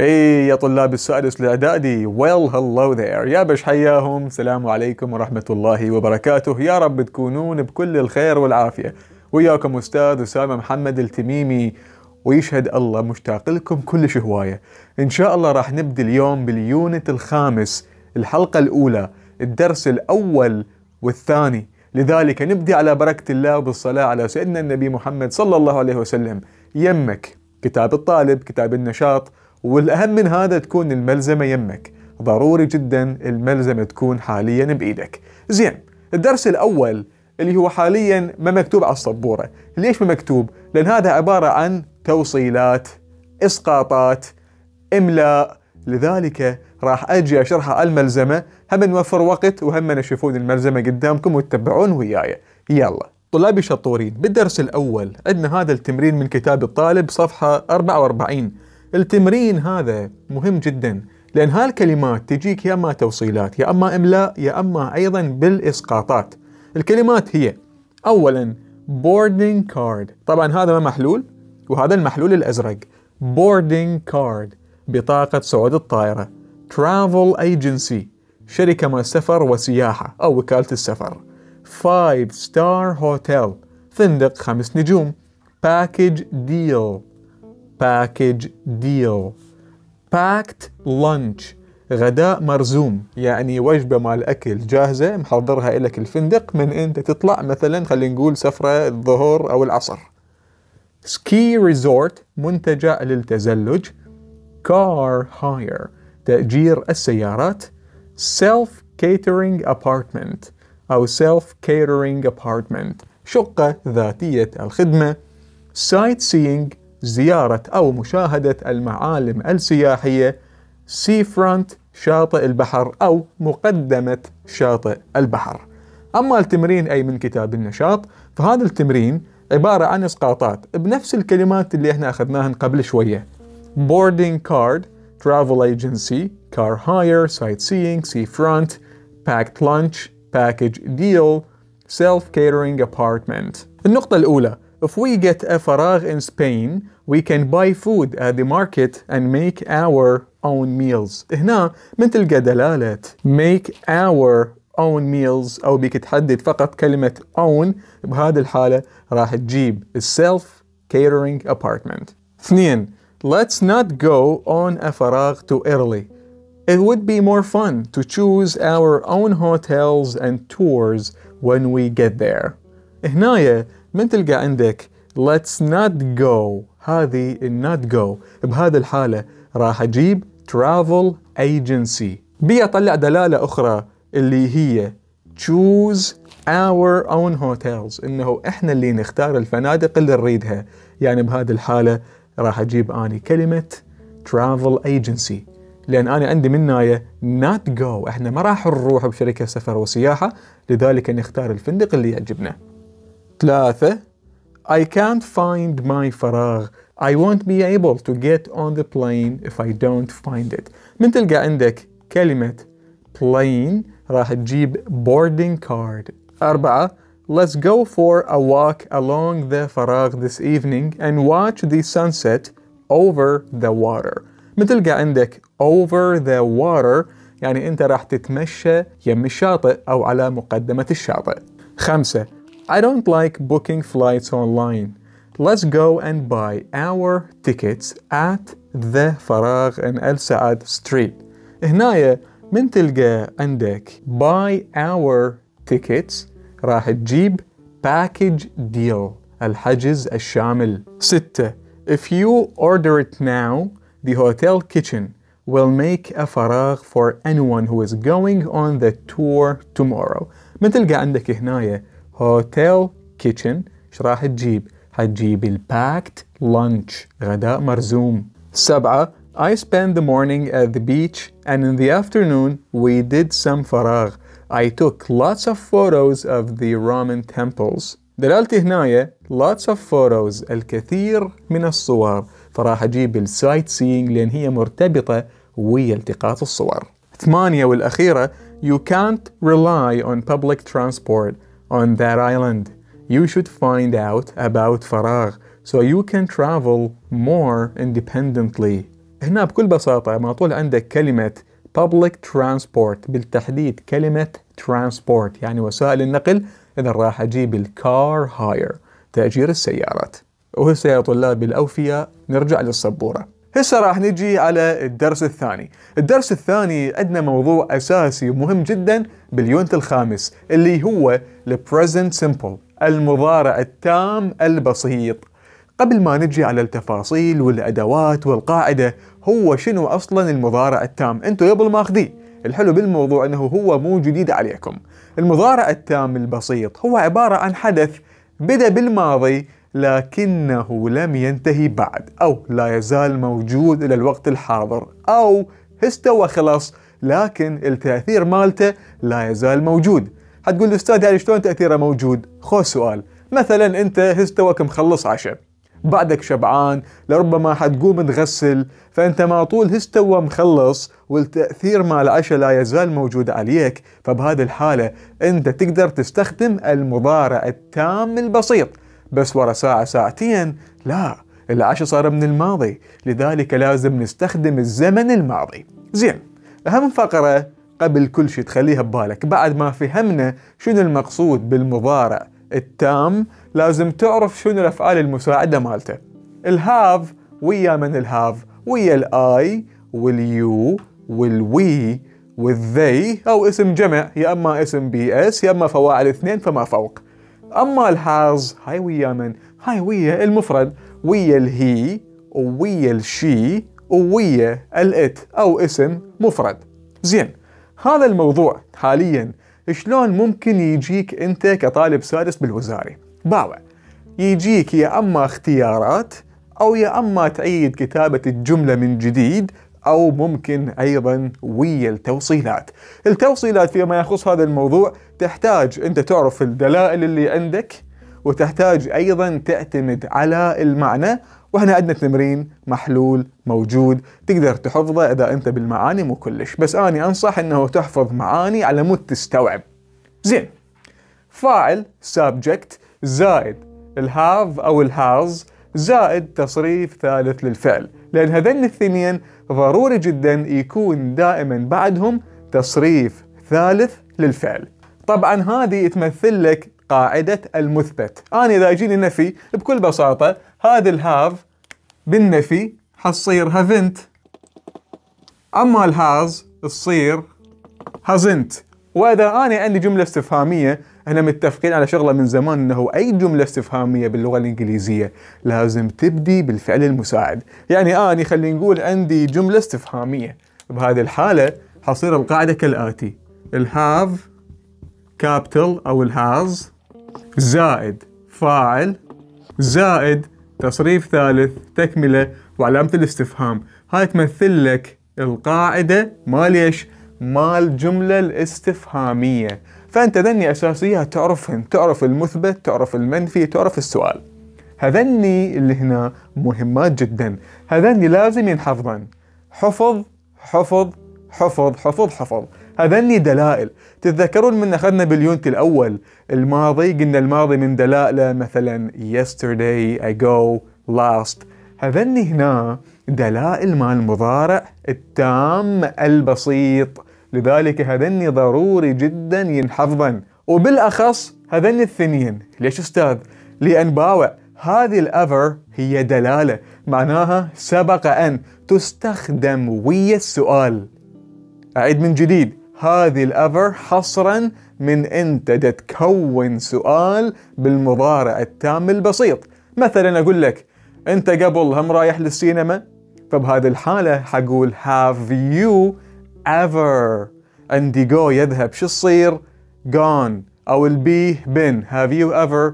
اي يا طلاب السادس الاعدادي ويل هلو ذير يا بش حياهم السلام عليكم ورحمه الله وبركاته يا رب تكونون بكل الخير والعافيه وياكم استاذ اسامه محمد التميمي ويشهد الله مشتاق لكم كلش هوايه ان شاء الله راح نبدا اليوم باليونت الخامس الحلقه الاولى الدرس الاول والثاني لذلك نبدي على بركه الله وبالصلاه على سيدنا النبي محمد صلى الله عليه وسلم يمك كتاب الطالب كتاب النشاط والاهم من هذا تكون الملزمه يمك ضروري جدا الملزمه تكون حاليا بايدك زين الدرس الاول اللي هو حاليا ما مكتوب على السبوره ليش ما مكتوب لان هذا عباره عن توصيلات اسقاطات املاء لذلك راح اجي اشرحها على الملزمه هم نوفر وقت وهم تشوفون الملزمه قدامكم وتتبعون وياي يلا طلابي شطورين بالدرس الاول عندنا هذا التمرين من كتاب الطالب صفحه 44 التمرين هذا مهم جدا لأن هالكلمات تجيك يا أما توصيلات يا أما إملاء يا أما أيضا بالإسقاطات الكلمات هي أولا boarding card طبعا هذا ما محلول وهذا المحلول الأزرق boarding card بطاقة صعود الطائرة travel agency شركة ما سفر وسياحة أو وكالة السفر 5 star hotel فندق خمس نجوم package deal package ديل باكت لانش غداء مرزوم يعني وجبة مال أكل جاهزة محضرها لك الفندق من أنت تطلع مثلا خلينا نقول سفرة الظهر أو العصر سكي ريزورت منتجع للتزلج كار هاير تأجير السيارات سيلف كيترينج أبارتمنت أو سيلف كيترينج أبارتمنت شقة ذاتية الخدمة سايت سيينج زيارة أو مشاهدة المعالم السياحية سي فرونت شاطئ البحر أو مقدمة شاطئ البحر أما التمرين أي من كتاب النشاط فهذا التمرين عبارة عن إسقاطات بنفس الكلمات اللي احنا أخذناها قبل شوية boarding card travel agency car hire sightseeing sea front packed lunch package deal self catering apartment النقطة الأولى If we get a farag in Spain, we can buy food at the market and make our own meals. هنا من تلقى دلالة make our own meals أو بتحدد فقط كلمة own بهذه الحالة راح تجيب self catering apartment. اثنين let's not go on a farag too early. It would be more fun to choose our own hotels and tours when we get there. هنايا من تلقى عندك let's not go هذه not go بهذه الحالة راح أجيب travel agency بي أطلع دلالة أخرى اللي هي choose our own hotels إنه إحنا اللي نختار الفنادق اللي نريدها يعني بهذه الحالة راح أجيب أني كلمة travel agency لأن أنا عندي من ناية not go إحنا ما راح نروح بشركة سفر وسياحة لذلك نختار الفندق اللي يعجبنا ثلاثة I can't find my فراغ I won't be able to get on the plane if I don't find it من تلقى عندك كلمة plane راح تجيب boarding card أربعة Let's go for a walk along the فراغ this evening and watch the sunset over the water من تلقى عندك over the water يعني أنت راح تتمشى يم الشاطئ أو على مقدمة الشاطئ خمسة I don't like booking flights online. Let's go and buy our tickets at the Farag and El Saad Street. هنايا من تلقى عندك buy our tickets راح تجيب package deal الحجز الشامل. ستة If you order it now, the hotel kitchen will make a Farag for anyone who is going on the tour tomorrow. من تلقى عندك هنايا هوتيل كيتشن ايش راح تجيب؟ حتجيب الباكت لانش غداء مرزوم سبعة I spent the morning at the beach and in the afternoon we did some فراغ I took lots of photos of the Roman temples دلالتي هنايا lots of photos الكثير من الصور فراح أجيب السايت سينج لأن هي مرتبطة ويا التقاط الصور ثمانية والأخيرة You can't rely on public transport on that island. You should find out about فراغ so you can travel more independently. هنا بكل بساطة ما طول عندك كلمة public transport بالتحديد كلمة transport يعني وسائل النقل إذا راح أجيب الكار هاير تأجير السيارات وهسه يا طلابي الأوفياء نرجع للسبورة هسه راح نجي على الدرس الثاني الدرس الثاني عندنا موضوع أساسي ومهم جدا باليونت الخامس اللي هو البريزنت سمبل المضارع التام البسيط قبل ما نجي على التفاصيل والأدوات والقاعدة هو شنو أصلا المضارع التام انتم قبل اخذيه الحلو بالموضوع انه هو مو جديد عليكم. المضارع التام البسيط هو عبارة عن حدث بدا بالماضي لكنه لم ينتهي بعد أو لا يزال موجود إلى الوقت الحاضر أو استوى خلاص لكن التأثير مالته لا يزال موجود حتقول الأستاذ يعني شلون تأثيره موجود؟ خو سؤال مثلا أنت هستوك مخلص عشاء بعدك شبعان لربما حتقوم تغسل فانت ما طول هستوى مخلص والتاثير مال العشاء لا يزال موجود عليك فبهذه الحاله انت تقدر تستخدم المضارع التام البسيط بس ورا ساعة ساعتين لا العشاء صار من الماضي لذلك لازم نستخدم الزمن الماضي زين أهم فقرة قبل كل شيء تخليها ببالك بعد ما فهمنا شنو المقصود بالمضارع التام لازم تعرف شنو الأفعال المساعدة مالته الهاف ويا من الهاف ويا الاي واليو والوي والذي او اسم جمع يا اما اسم بي اس يا اما فواعل اثنين فما فوق اما الهاز هاي ويا من هاي ويا المفرد ويا الهي ويا الشي ويا الات او اسم مفرد زين هذا الموضوع حاليا شلون ممكن يجيك انت كطالب سادس بالوزاري باوع يجيك يا اما اختيارات او يا اما تعيد كتابه الجمله من جديد او ممكن ايضا ويا التوصيلات التوصيلات فيما يخص هذا الموضوع تحتاج انت تعرف الدلائل اللي عندك وتحتاج ايضا تعتمد على المعنى وهنا عندنا تمرين محلول موجود تقدر تحفظه اذا انت بالمعاني مو كلش بس اني انصح انه تحفظ معاني على مود تستوعب زين فاعل سابجكت زائد الهاف او الهاز زائد تصريف ثالث للفعل لان هذين الاثنين ضروري جدا يكون دائما بعدهم تصريف ثالث للفعل طبعا هذه تمثل لك قاعدة المثبت أنا إذا أجيني نفي بكل بساطة هذا الهاف بالنفي حتصير هافنت أما الهاز تصير هازنت وإذا أنا عندي جملة استفهامية احنا متفقين على شغله من زمان انه اي جمله استفهاميه باللغه الانجليزيه لازم تبدي بالفعل المساعد، يعني اني خلينا نقول عندي جمله استفهاميه، بهذه الحاله حصير القاعده كالاتي: الهاف كابيتال أو الهاز زائد فاعل زائد تصريف ثالث تكملة وعلامة الاستفهام هاي تمثل لك القاعدة مال ايش؟ مال جملة الاستفهامية فأنت ذني أساسيات تعرفهن تعرف المثبت تعرف المنفي تعرف السؤال هذني اللي هنا مهمات جدا هذني لازم ينحفظن حفظ حفظ حفظ حفظ حفظ, حفظ. هذني دلائل تتذكرون من أخذنا باليونت الأول الماضي قلنا الماضي من دلائله مثلا yesterday, I go last هذني هنا دلائل مال المضارع التام البسيط لذلك هذني ضروري جدا ينحفظن وبالأخص هذني الثنين ليش أستاذ؟ لأن باوع هذه الأفر هي دلالة معناها سبق أن تستخدم ويا السؤال أعيد من جديد هذه الأفر حصرا من أنت تتكون سؤال بالمضارع التام البسيط مثلا أقول لك أنت قبل هم رايح للسينما فبهذه الحالة حقول have you ever go يذهب شو يصير gone أو البي been have you ever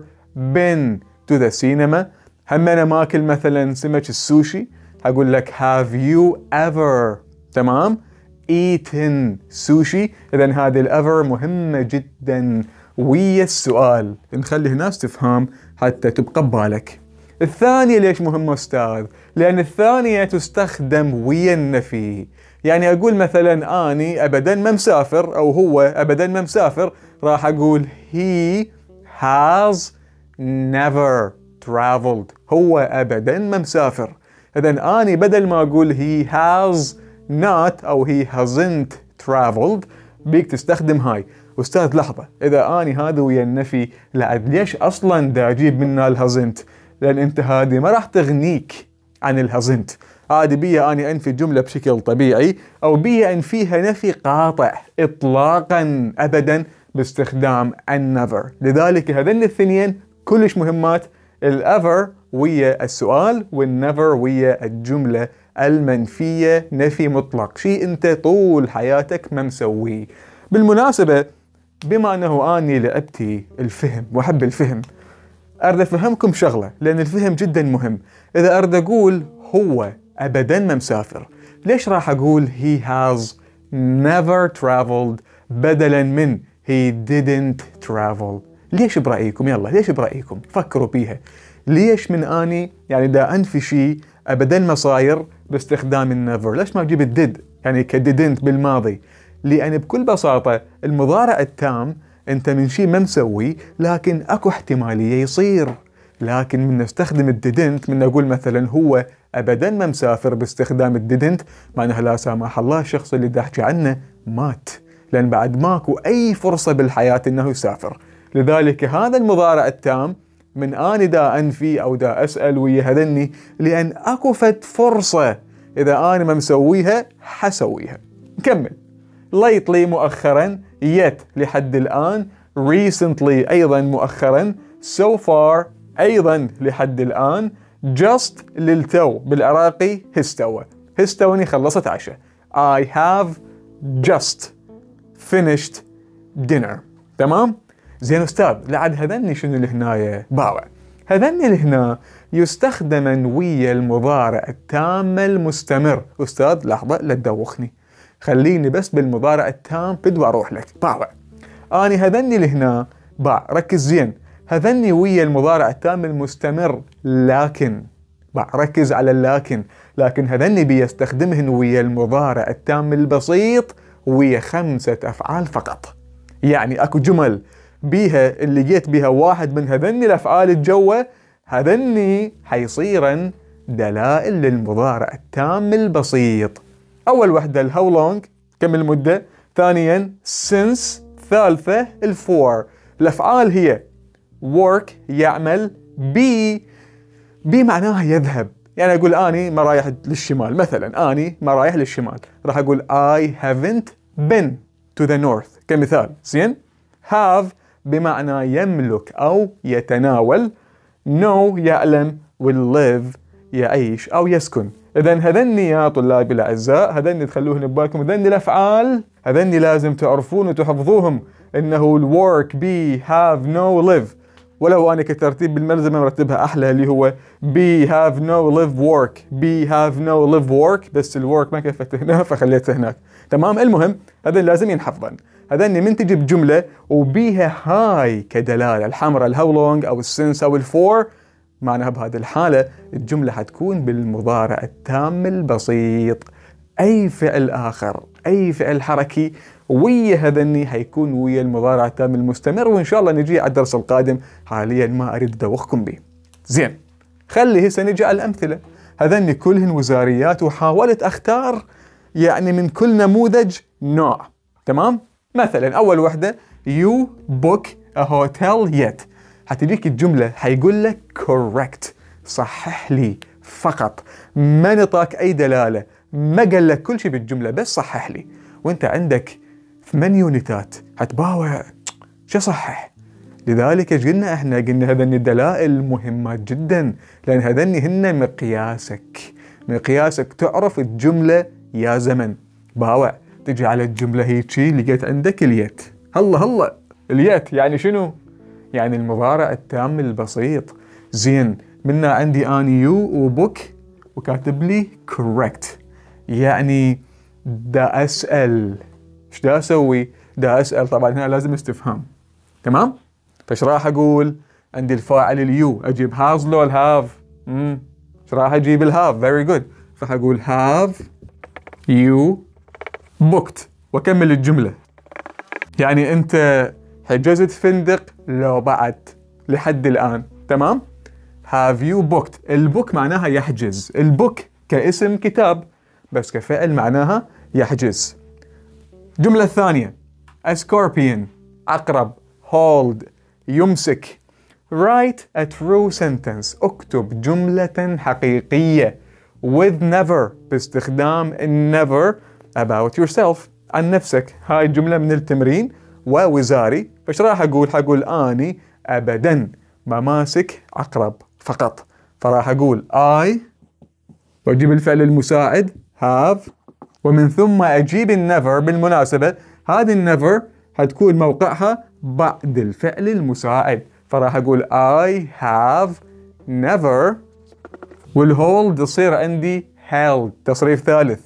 been to the cinema هم أنا ماكل مثلا سمك السوشي حقول لك have you ever تمام eaten sushi اذا هذه الاذر مهمه جدا ويا السؤال نخلي الناس تفهم حتى تبقى ببالك الثانية ليش مهمة أستاذ؟ لأن الثانية تستخدم ويا النفي يعني أقول مثلا أني أبدا ما مسافر أو هو أبدا ما مسافر راح أقول he has never traveled هو أبدا ما مسافر إذا أني بدل ما أقول he has not أو هي hasn't traveled بيك تستخدم هاي أستاذ لحظة إذا أني هذا ويا النفي لا ليش أصلا دا أجيب منها الهزنت لأن أنت هذه ما راح تغنيك عن الهزنت عادي بيها أني أنفي الجملة بشكل طبيعي أو ان فيها نفي قاطع إطلاقا أبدا باستخدام another لذلك هذين الاثنين كلش مهمات الأفر ويا السؤال والنفر ويا الجملة المنفية نفي مطلق شيء أنت طول حياتك ما مسويه بالمناسبة بما أنه أني لأبتي الفهم وأحب الفهم أرد أفهمكم شغلة لأن الفهم جدا مهم إذا أرد أقول هو أبدا ما مسافر ليش راح أقول he has never traveled بدلا من he didn't travel ليش برأيكم يلا ليش برأيكم فكروا بيها ليش من اني يعني دا انفي شيء ابدا ما صاير باستخدام النيفر ليش ما اجيب الديد يعني كديدنت بالماضي لان بكل بساطه المضارع التام انت من شيء ما مسوي لكن اكو احتماليه يصير لكن من نستخدم الديدنت من نقول مثلا هو ابدا ما مسافر باستخدام الديدنت معناها لا سامح الله الشخص اللي احكي عنه مات لان بعد ماكو اي فرصه بالحياه انه يسافر لذلك هذا المضارع التام من اني دا انفي او دا اسال ويا هذني لان اكو فد فرصه اذا أنا ما مسويها حسويها نكمل lately مؤخرا yet لحد الان recently ايضا مؤخرا so far ايضا لحد الان just للتو بالعراقي هستوى هستوني خلصت عشاء I have just finished dinner تمام زين استاذ لعد هذني شنو لهنايا باوع هذني لهنا يستخدم ويا المضارع التام المستمر استاذ لحظه لا تدوخني خليني بس بالمضارع التام بدو اروح لك باوع اني هذني لهنا باع ركز زين هذني ويا المضارع التام المستمر لكن باع ركز على اللكن لكن هذني بيستخدمهن ويا المضارع التام البسيط ويا خمسة أفعال فقط يعني أكو جمل بيها اللي جيت بيها واحد من هذني الافعال الجوه هذني حيصيرن دلائل للمضارع التام البسيط اول وحده الهاو لونج كم المده ثانيا سينس ثالثه الفور الافعال هي work يعمل بي بي معناها يذهب يعني اقول اني ما رايح للشمال مثلا اني ما رايح للشمال راح اقول I haven't been to the north كمثال زين have بمعنى يملك أو يتناول know يعلم will live يعيش أو يسكن إذا هذني يا طلابي الأعزاء هذني تخلوهن ببالكم هذني الأفعال هذني لازم تعرفون وتحفظوهم إنه work be have no live ولو أنا كترتيب بالملزمة مرتبها أحلى اللي هو be have no live work be have no live work بس الwork ما كفت هنا فخليته هناك تمام المهم هذا لازم ينحفظن هذني منتجي بجمله وبيها هاي كدلاله الحمراء الهاو لونج او السنس او الفور معناها بهذه الحاله الجمله حتكون بالمضارع التام البسيط اي فعل اخر اي فعل حركي ويا هذني حيكون ويا المضارع التام المستمر وان شاء الله نجي على الدرس القادم حاليا ما اريد ادوخكم به زين خلي هسه نجي على الامثله هذني كلهن وزاريات وحاولت اختار يعني من كل نموذج نوع تمام مثلا اول واحده يو بوك ا هوتيل يت هتجيك الجمله هيقول لك كوركت صحح لي فقط ما نطاك اي دلاله ما قال لك كل شيء بالجمله بس صحح لي وانت عندك ثمان يونتات هتباوع شو صحح لذلك ايش قلنا احنا قلنا هذني الدلائل مهمات جدا لان هذني هن مقياسك مقياسك تعرف الجمله يا زمن باوع تجي على الجملة هيجي لقيت عندك اليت هلا هلا اليت يعني شنو؟ يعني المضارع التام البسيط زين منا عندي اني يو وبوك وكاتب لي كوركت يعني دا اسال ايش دا اسوي؟ دا اسال طبعا هنا لازم استفهام تمام؟ فايش راح اقول؟ عندي الفاعل اليو اجيب هاز لو الهاف امم ايش راح اجيب الهاف فيري جود فحقول هاف يو بوكت وكمل الجملة يعني أنت حجزت فندق لو بعد لحد الآن تمام؟ have you booked البوك معناها يحجز البوك كاسم كتاب بس كفعل معناها يحجز الجملة الثانية a scorpion عقرب hold يمسك write a true sentence اكتب جملة حقيقية with never باستخدام never about yourself عن نفسك هاي الجملة من التمرين ووزاري فش راح أقول حقول أني أبدا ما ماسك عقرب فقط فراح أقول I وأجيب الفعل المساعد have ومن ثم أجيب النفر بالمناسبة هذه النفر هتكون موقعها بعد الفعل المساعد فراح أقول I have never والهولد يصير عندي held تصريف ثالث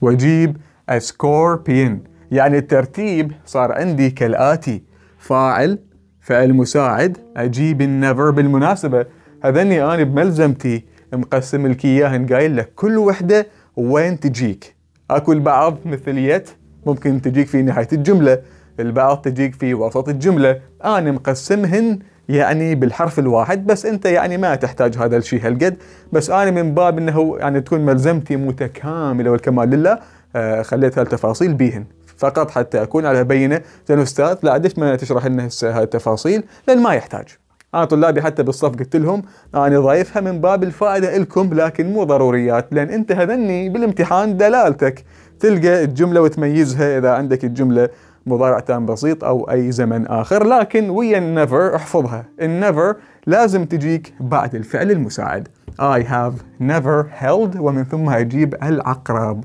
وأجيب سكوربين يعني الترتيب صار عندي كالآتي فاعل فعل مساعد أجيب النفر بالمناسبة هذني أنا بملزمتي مقسم لك إياهن قايل لك كل وحدة وين تجيك أكو البعض مثل يت ممكن تجيك في نهاية الجملة البعض تجيك في وسط الجملة أنا مقسمهن يعني بالحرف الواحد بس انت يعني ما تحتاج هذا الشيء هالقد بس انا من باب انه يعني تكون ملزمتي متكامله والكمال لله آه، خليت هالتفاصيل بيهن فقط حتى اكون على بينه زين استاذ لا ليش ما تشرح لنا هسه هالتفاصيل التفاصيل لان ما يحتاج انا طلابي حتى بالصف قلت لهم انا ضايفها من باب الفائده لكم لكن مو ضروريات لان انت هذني بالامتحان دلالتك تلقى الجمله وتميزها اذا عندك الجمله مضارع تام بسيط أو أي زمن آخر لكن ويا النيفر احفظها النيفر لازم تجيك بعد الفعل المساعد I have never held ومن ثم أجيب العقرب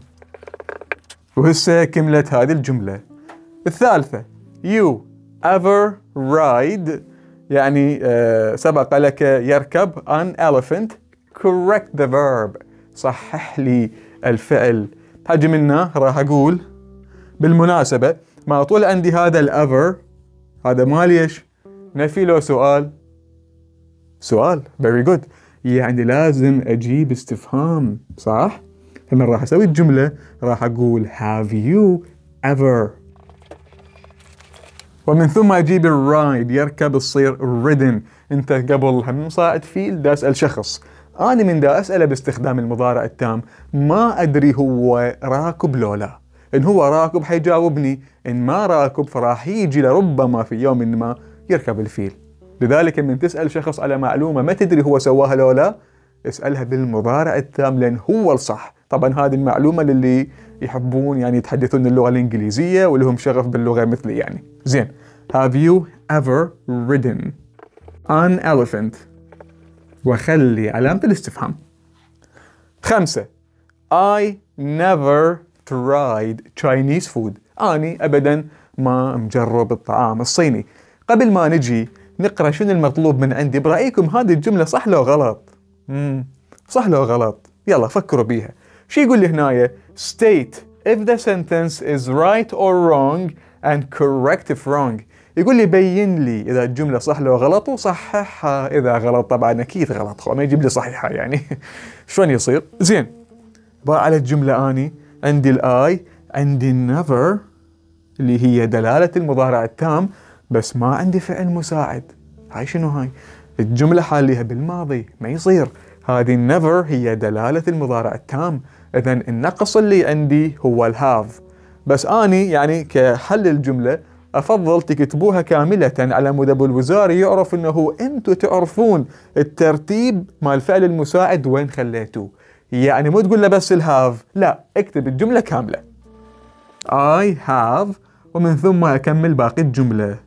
وهسه كملت هذه الجملة الثالثة You ever ride يعني آه سبق لك يركب an elephant correct the verb صحح لي الفعل هاجي منه راح أقول بالمناسبة ما طول عندي هذا الأفر هذا ما ليش نفي له سؤال سؤال very good يعني لازم أجيب استفهام صح؟ فمن راح أسوي الجملة راح أقول have you ever ومن ثم أجيب الرايد يركب الصير ريدن أنت قبل هم صاعد فيل دا أسأل شخص أنا من دا أسأله باستخدام المضارع التام ما أدري هو راكب لو لا إن هو راكب حيجاوبني إن ما راكب فراح يجي لربما في يوم ما يركب الفيل لذلك من تسأل شخص على معلومة ما تدري هو سواها لو لا اسألها بالمضارع التام لأن هو الصح طبعا هذه المعلومة للي يحبون يعني يتحدثون اللغة الإنجليزية ولهم شغف باللغة مثلي يعني زين Have you ever ridden an elephant وخلي علامة الاستفهام خمسة I never tried Chinese food أني أبدا ما مجرب الطعام الصيني قبل ما نجي نقرأ شنو المطلوب من عندي برأيكم هذه الجملة صح لو غلط مم. صح لو غلط يلا فكروا بيها شو يقول لي هنايا state if the sentence is right or wrong and correct if wrong يقول لي بين لي اذا الجمله صح لو غلط وصححها اذا غلط طبعا اكيد غلط خو ما يجيب لي صحيحه يعني شلون يصير زين بقى على الجمله اني عندي الاي عندي النفر اللي هي دلالة المضارع التام بس ما عندي فعل مساعد هاي شنو هاي الجملة حاليها بالماضي ما يصير هذه النفر هي دلالة المضارع التام إذا النقص اللي عندي هو الهاف بس أني يعني كحل الجملة أفضل تكتبوها كاملة على مود أبو الوزاري يعرف أنه أنتم تعرفون الترتيب مال الفعل المساعد وين خليتوه يعني مو تقول له بس الهاف لا اكتب الجملة كاملة I have ومن ثم أكمل باقي الجملة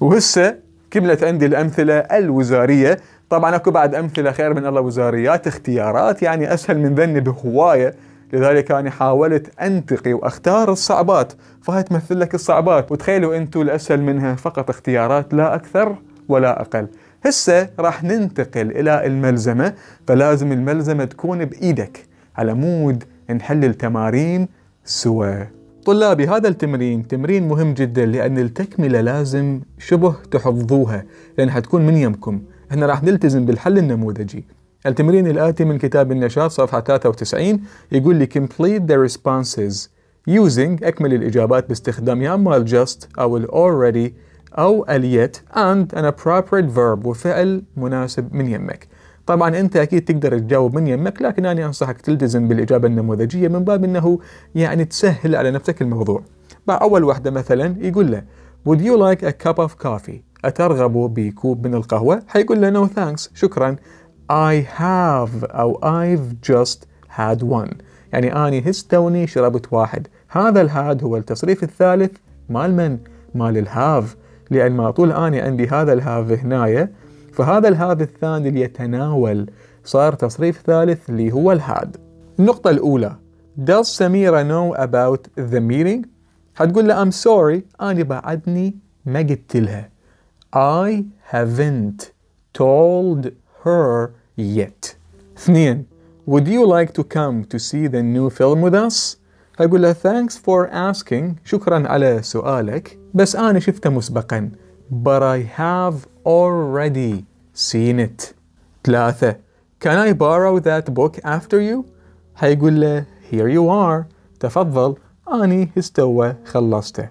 وهسه كملت عندي الأمثلة الوزارية طبعا اكو بعد أمثلة خير من الله وزاريات اختيارات يعني أسهل من ذني بهواية لذلك أنا حاولت أنتقي وأختار الصعبات فهي تمثل لك الصعبات وتخيلوا أنتوا الأسهل منها فقط اختيارات لا أكثر ولا أقل هسه راح ننتقل إلى الملزمة فلازم الملزمة تكون بإيدك على مود نحل التمارين سوا طلابي هذا التمرين تمرين مهم جدا لأن التكملة لازم شبه تحفظوها لأن حتكون من يمكم احنا راح نلتزم بالحل النموذجي التمرين الآتي من كتاب النشاط صفحة 93 يقول لي complete the responses using أكمل الإجابات باستخدام يا أما just أو already أو أليت and an appropriate verb وفعل مناسب من يمك طبعا أنت أكيد تقدر تجاوب من يمك لكن أنا أنصحك تلتزم بالإجابة النموذجية من باب أنه يعني تسهل على نفسك الموضوع أول واحدة مثلا يقول له Would you like a cup of coffee؟ أترغب بكوب من القهوة؟ حيقول له no thanks شكرا I have أو I've just had one يعني أني هس توني شربت واحد هذا الهاد هو التصريف الثالث مال من؟ مال الهاف لأن ما طول أنا عندي هذا الهاف هنايا فهذا الهاف الثاني اللي يتناول صار تصريف ثالث اللي هو الهاد النقطة الأولى Does Samira know about the meeting؟ حتقول له I'm sorry أنا بعدني ما قلت لها I haven't told her yet اثنين Would you like to come to see the new film with us؟ حتقول له thanks for asking شكرا على سؤالك بس أنا شفته مسبقا but I have already seen it ثلاثة Can I borrow that book after you? هيقول له Here you are تفضل أني هستوى خلصته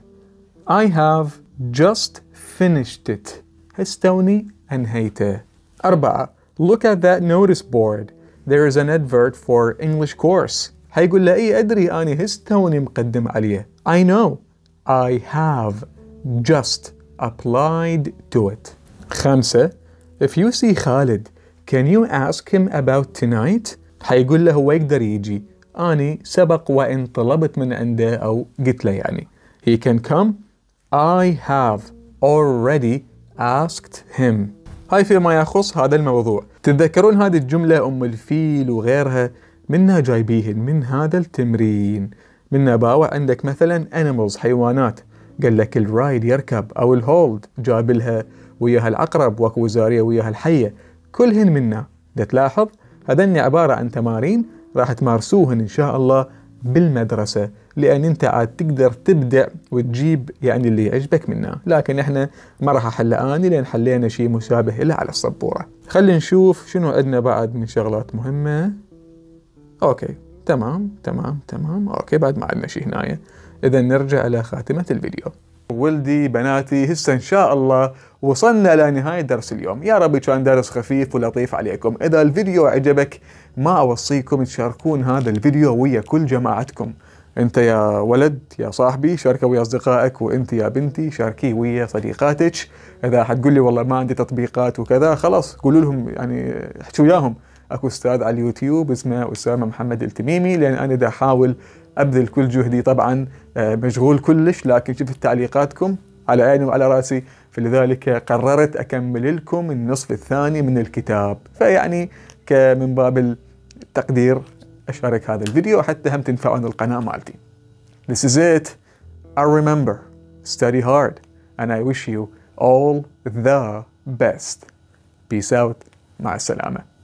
I have just finished it هستوني أنهيته أربعة Look at that notice board There is an advert for English course هيقول له إي أدري أني هستوني مقدم عليه I know I have just applied to it. خمسة If you see Khalid, can you ask him about tonight? حيقول له هو يقدر يجي. أني سبق وإن طلبت من عنده أو قلت له يعني. He can come. I have already asked him. هاي فيما يخص هذا الموضوع. تتذكرون هذه الجملة أم الفيل وغيرها منها جايبيهن من هذا التمرين. من نباوة عندك مثلا animals حيوانات قال لك الرايد يركب أو الهولد جاب لها وياها العقرب واكو زارية وياها الحية كلهن منا تلاحظ هذني عبارة عن تمارين راح تمارسوهن إن شاء الله بالمدرسة لأن أنت عاد تقدر تبدع وتجيب يعني اللي يعجبك منه لكن إحنا ما راح أحل آني لأن حلينا شيء مشابه له على السبورة خلينا نشوف شنو عندنا بعد من شغلات مهمة أوكي تمام تمام تمام اوكي بعد ما عندنا شيء هنايا اذا نرجع الى خاتمه الفيديو ولدي بناتي هسه ان شاء الله وصلنا الى نهايه درس اليوم يا رب كان درس خفيف ولطيف عليكم اذا الفيديو عجبك ما اوصيكم تشاركون هذا الفيديو ويا كل جماعتكم انت يا ولد يا صاحبي شاركه ويا اصدقائك وانت يا بنتي شاركيه ويا صديقاتك اذا حتقول لي والله ما عندي تطبيقات وكذا خلاص قولوا لهم يعني احكوا وياهم اكو استاذ على اليوتيوب اسمه اسامه محمد التميمي لان انا دا احاول ابذل كل جهدي طبعا آه، مشغول كلش لكن شفت تعليقاتكم على عيني وعلى راسي فلذلك قررت اكمل لكم النصف الثاني من الكتاب فيعني كمن باب التقدير اشارك هذا الفيديو حتى هم تنفعون القناه مالتي This is it I remember study hard and I wish you all the best peace out مع السلامه